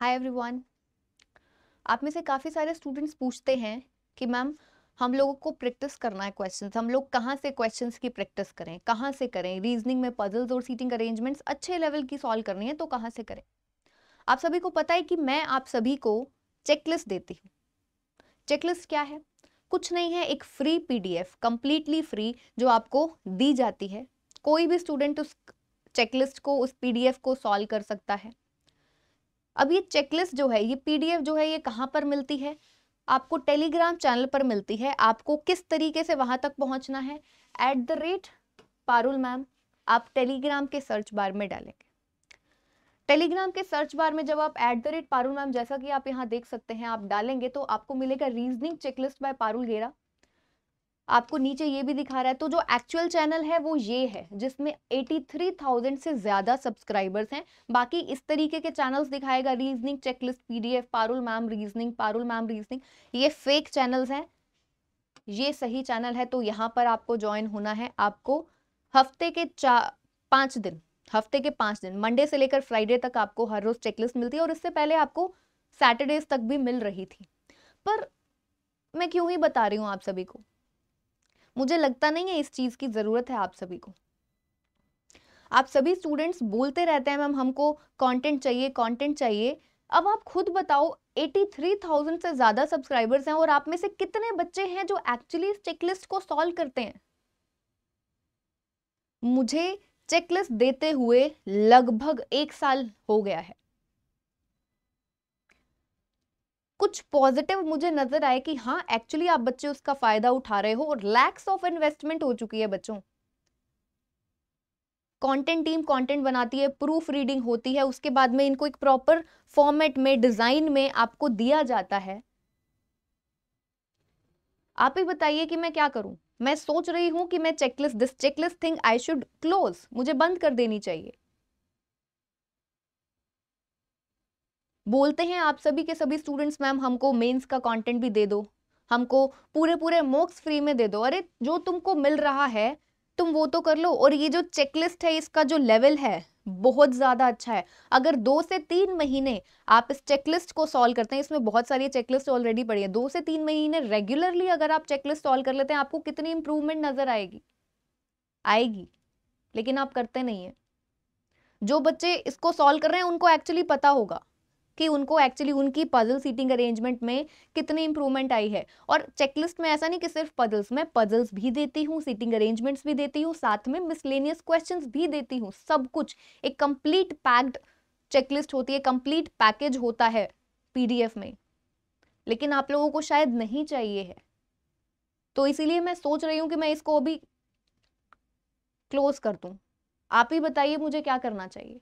hi everyone आप में से काफ़ी सारे स्टूडेंट्स पूछते हैं कि मैम हम लोगों को प्रैक्टिस करना है क्वेश्चन हम लोग कहाँ से क्वेश्चन की प्रैक्टिस करें कहाँ से करें रीजनिंग में पजल्स और सीटिंग अरेंजमेंट्स अच्छे लेवल की सॉल्व करनी है तो कहाँ से करें आप सभी को पता है कि मैं आप सभी को चेकलिस्ट देती हूँ चेकलिस्ट क्या है कुछ नहीं है एक फ्री पीडीएफ कंप्लीटली फ्री जो आपको दी जाती है कोई भी स्टूडेंट उस चेकलिस्ट को उस पीडीएफ को सॉल्व कर सकता है अब ये चेकलिस्ट जो है ये पीडीएफ जो है ये कहाँ पर मिलती है आपको टेलीग्राम चैनल पर मिलती है आपको किस तरीके से वहां तक पहुंचना है at the rate Parul ma'am आप टेलीग्राम के सर्च बार में डालेंगे टेलीग्राम के सर्च बार में जब आप at the rate Parul ma'am जैसा कि आप यहाँ देख सकते हैं आप डालेंगे तो आपको मिलेगा रीजनिंग चेकलिस्ट बाय पारुल गेरा आपको नीचे ये भी दिखा रहा है तो जो एक्चुअल चैनल है वो ये है जिसमें 83,000 से ज़्यादा सब्सक्राइबर्स हैं बाकी इस तरीके के चैनल्स दिखाएगा reasoning checklist PDF Parul ma'am reasoning Parul ma'am reasoning ये फेक चैनल्स हैं ये सही चैनल है तो यहाँ पर आपको ज्वाइन होना है आपको हफ्ते के चार पांच दिन हफ्ते के पांच दिन मंडे से लेकर फ्राइडे तक आपको हर रोज़ चेकलिस्ट मिलती है और इससे पहले आपको सैटरडेज तक भी मिल रही थी पर मैं क्यों ही बता रही हूँ आप सभी को मुझे लगता नहीं है इस चीज़ की ज़रूरत है आप सभी को आप सभी स्टूडेंट्स बोलते रहते हैं मैम हमको कंटेंट चाहिए कंटेंट चाहिए अब आप खुद बताओ 83,000 से ज़्यादा सब्सक्राइबर्स हैं और आप में से कितने बच्चे हैं जो एक्चुअली इस चेकलिस्ट को सॉल्व करते हैं मुझे चेकलिस्ट देते हुए लगभग एक साल हो गया है कुछ पॉजिटिव मुझे नजर आए कि हाँ एक्चुअली आप बच्चे उसका फायदा उठा रहे हो और लैक्स ऑफ इन्वेस्टमेंट हो चुकी है बच्चों कंटेंट टीम कंटेंट बनाती है प्रूफ रीडिंग होती है उसके बाद में इनको एक प्रॉपर फॉर्मेट में डिजाइन में आपको दिया जाता है आप ही बताइए कि मैं क्या करूं मैं सोच रही हूं कि मैं checklist this checklist thing I should close मुझे बंद कर देनी चाहिए बोलते हैं आप सभी के सभी स्टूडेंट्स मैम हमको मेंस का कंटेंट भी दे दो हमको पूरे पूरे मॉक्स फ्री में दे दो अरे जो तुमको मिल रहा है तुम वो तो कर लो और ये जो चेकलिस्ट है इसका जो लेवल है बहुत ज़्यादा अच्छा है अगर दो से तीन महीने आप इस चेकलिस्ट को सॉल्व करते हैं इसमें बहुत सारी चेकलिस्ट ऑलरेडी पड़ी है दो से तीन महीने रेगुलरली अगर आप चेकलिस्ट सॉल्व कर लेते हैं आपको कितनी इंप्रूवमेंट नज़र आएगी आएगी लेकिन आप करते नहीं है जो बच्चे इसको सॉल्व कर रहे हैं उनको एक्चुअली पता होगा कि उनको एक्चुअली उनकी पजल सीटिंग अरेंजमेंट में कितनी इंप्रूवमेंट आई है और चेकलिस्ट में ऐसा नहीं कि सिर्फ पजल्स मैं पजल्स भी देती हूँ सीटिंग अरेंजमेंट्स भी देती हूँ साथ में मिसलेनियस क्वेश्चन भी देती हूँ सब कुछ एक कंप्लीट पैक्ड चेकलिस्ट होती है कंप्लीट पैकेज होता है पीडीएफ में लेकिन आप लोगों को शायद नहीं चाहिए है तो इसीलिए मैं सोच रही हूँ कि मैं इसको अभी क्लोज कर दूँ आप ही बताइए मुझे क्या करना चाहिए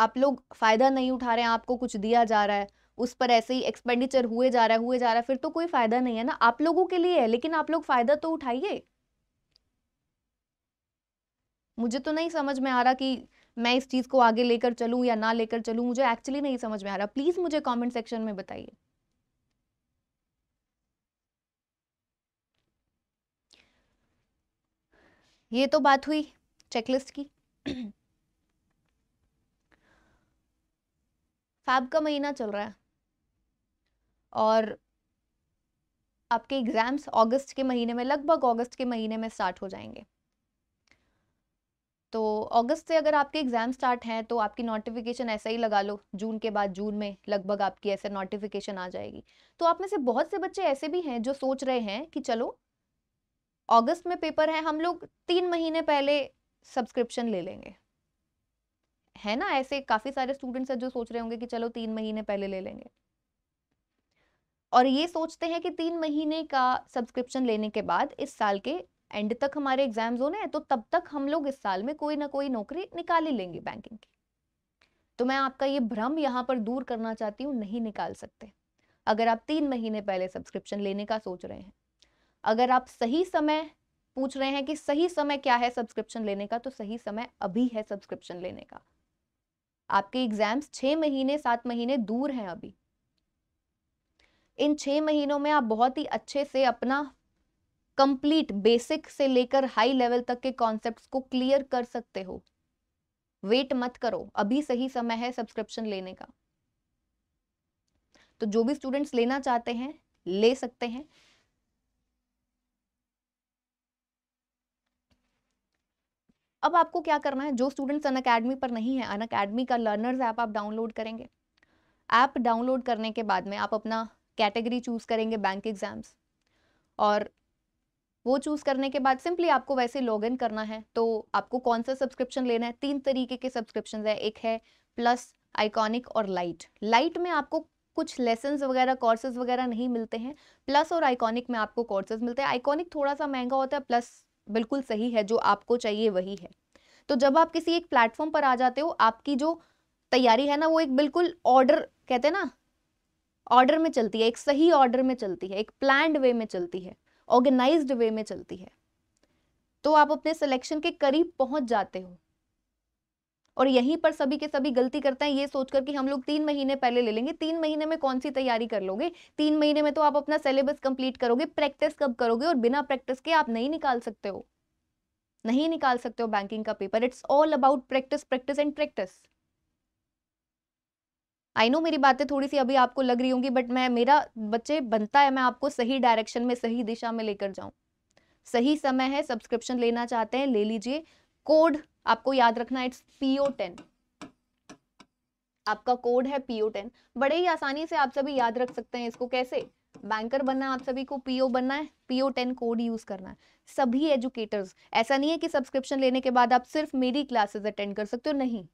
आप लोग फ़ायदा नहीं उठा रहे हैं आपको कुछ दिया जा रहा है उस पर ऐसे ही एक्सपेंडिचर हुए जा रहा है हुए जा रहा है फिर तो कोई फ़ायदा नहीं है ना आप लोगों के लिए है लेकिन आप लोग फ़ायदा तो उठाइए मुझे तो नहीं समझ में आ रहा कि मैं इस चीज़ को आगे लेकर चलू या ना लेकर चलू मुझे एक्चुअली नहीं समझ में आ रहा प्लीज़ मुझे कॉमेंट सेक्शन में बताइए ये तो बात हुई चेकलिस्ट की फैब का महीना चल रहा है और आपके एग्ज़ाम्स अगस्त के महीने में लगभग अगस्त के महीने में स्टार्ट हो जाएंगे तो अगस्त से अगर आपके एग्ज़ाम स्टार्ट हैं तो आपकी नोटिफिकेशन ऐसा ही लगा लो जून के बाद जून में लगभग आपकी ऐसे नोटिफिकेशन आ जाएगी तो आप में से बहुत से बच्चे ऐसे भी हैं जो सोच रहे हैं कि चलो अगस्त में पेपर है हम लोग तीन महीने पहले सब्सक्रिप्शन ले लेंगे है ना ऐसे काफ़ी सारे स्टूडेंट्स हैं जो सोच रहे होंगे कि चलो तीन महीने पहले ले लेंगे और ये सोचते हैं कि तीन महीने का सब्सक्रिप्शन लेने के बाद इस साल के एंड तक हमारे एग्जाम्स होने हैं तो तब तक हम लोग इस साल में कोई ना कोई नौकरी निकाल ही लेंगे बैंकिंग की तो मैं आपका ये भ्रम यहाँ पर दूर करना चाहती हूँ नहीं निकाल सकते अगर आप तीन महीने पहले सब्सक्रिप्शन लेने का सोच रहे हैं अगर आप सही समय पूछ रहे हैं कि सही समय क्या है सब्सक्रिप्शन लेने का तो सही समय अभी है सब्सक्रिप्शन लेने का आपके एग्जाम्स छह महीने सात महीने दूर हैं अभी इन छह महीनों में आप बहुत ही अच्छे से अपना कंप्लीट बेसिक से लेकर हाई लेवल तक के कॉन्सेप्ट्स को क्लियर कर सकते हो वेट मत करो अभी सही समय है सब्सक्रिप्शन लेने का तो जो भी स्टूडेंट्स लेना चाहते हैं ले सकते हैं अब आपको क्या करना है जो स्टूडेंट्स अन अकेडमी पर नहीं है अन अकेडमी का लर्नर्स ऐप आप डाउनलोड करेंगे ऐप डाउनलोड करने के बाद में आप अपना कैटेगरी चूज़ करेंगे बैंक एग्ज़ाम्स और वो चूज़ करने के बाद सिंपली आपको वैसे लॉग इन करना है तो आपको कौन सा सब्सक्रिप्शन लेना है तीन तरीके के सब्सक्रिप्शन है एक है प्लस आइकॉनिक और लाइट लाइट में आपको कुछ लेसन वगैरह कोर्सेज वगैरह नहीं मिलते हैं प्लस और आइकॉनिक में आपको कोर्सेज मिलते हैं आइकॉनिक थोड़ा सा महंगा होता है प्लस बिल्कुल सही है जो आपको चाहिए वही है तो जब आप किसी एक प्लेटफॉर्म पर आ जाते हो आपकी जो तैयारी है ना वो एक बिल्कुल ऑर्डर कहते हैं ना ऑर्डर में चलती है एक सही ऑर्डर में चलती है एक प्लान वे में चलती है ऑर्गेनाइज्ड वे में चलती है तो आप अपने सिलेक्शन के करीब पहुंच जाते हो और यहीं पर सभी के सभी गलती करते हैं ये सोचकर कि हम लोग तीन महीने पहले ले लेंगे तीन महीने में कौन सी तैयारी कर लोगे तीन महीने में तो आप अपना सिलेबस कंप्लीट करोगे प्रैक्टिस कब करोगे और बिना प्रैक्टिस के आप नहीं निकाल सकते हो नहीं निकाल सकते हो बैंकिंग का paper it's all about practice practice and practice I know मेरी बातें थोड़ी सी अभी आपको लग रही होंगी बट मैं मेरा बच्चे बनता है मैं आपको सही डायरेक्शन में सही दिशा में लेकर जाऊं सही समय है सब्सक्रिप्शन लेना चाहते हैं ले लीजिए कोड आपको याद रखना इट्स पीओ टेन आपका कोड है पीओ टेन बड़े ही आसानी से आप सभी याद रख सकते हैं इसको कैसे बैंकर बनना है आप सभी को पीओ बनना है पीओ टेन कोड यूज करना है सभी एजुकेटर्स ऐसा नहीं है कि सब्सक्रिप्शन लेने के बाद आप सिर्फ मेरी क्लासेस अटेंड कर सकते हो नहीं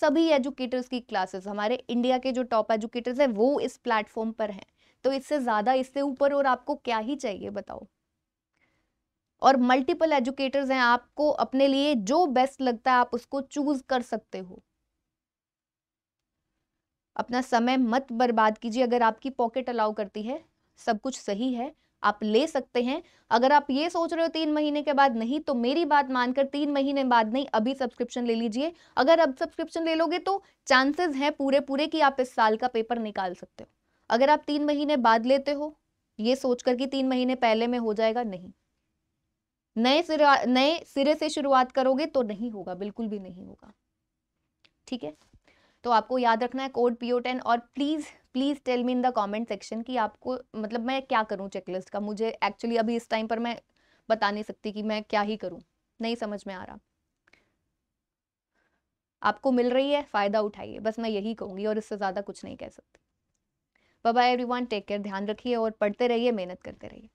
सभी एजुकेटर्स की क्लासेस हमारे इंडिया के जो टॉप एजुकेटर्स हैं वो इस प्लेटफॉर्म पर हैं तो इससे ज़्यादा इससे ऊपर और आपको क्या ही चाहिए बताओ और मल्टीपल एजुकेटर्स हैं आपको अपने लिए जो बेस्ट लगता है आप उसको चूज कर सकते हो अपना समय मत बर्बाद कीजिए अगर आपकी पॉकेट अलाउ करती है सब कुछ सही है आप ले सकते हैं अगर आप ये सोच रहे हो तीन महीने के बाद नहीं तो मेरी बात मानकर तीन महीने बाद नहीं अभी सब्सक्रिप्शन ले लीजिए अगर अब सब्सक्रिप्शन ले लोगे तो चांसेस हैं पूरे पूरे कि आप इस साल का पेपर निकाल सकते हो अगर आप तीन महीने बाद लेते हो ये सोचकर कि तीन महीने पहले में हो जाएगा नहीं नए सिरे नए सिरे से शुरुआत करोगे तो नहीं होगा बिल्कुल भी नहीं होगा ठीक है तो आपको याद रखना है कोड पीओ टेन और please please tell me in the comment section कि आपको मतलब मैं क्या करूं चेकलिस्ट का मुझे एक्चुअली अभी इस टाइम पर मैं बता नहीं सकती कि मैं क्या ही करूं नहीं समझ में आ रहा आपको मिल रही है फ़ायदा उठाइए बस मैं यही कहूंगी और इससे ज़्यादा कुछ नहीं कह सकती बाय एवरीवन टेक केयर ध्यान रखिए और पढ़ते रहिए मेहनत करते रहिए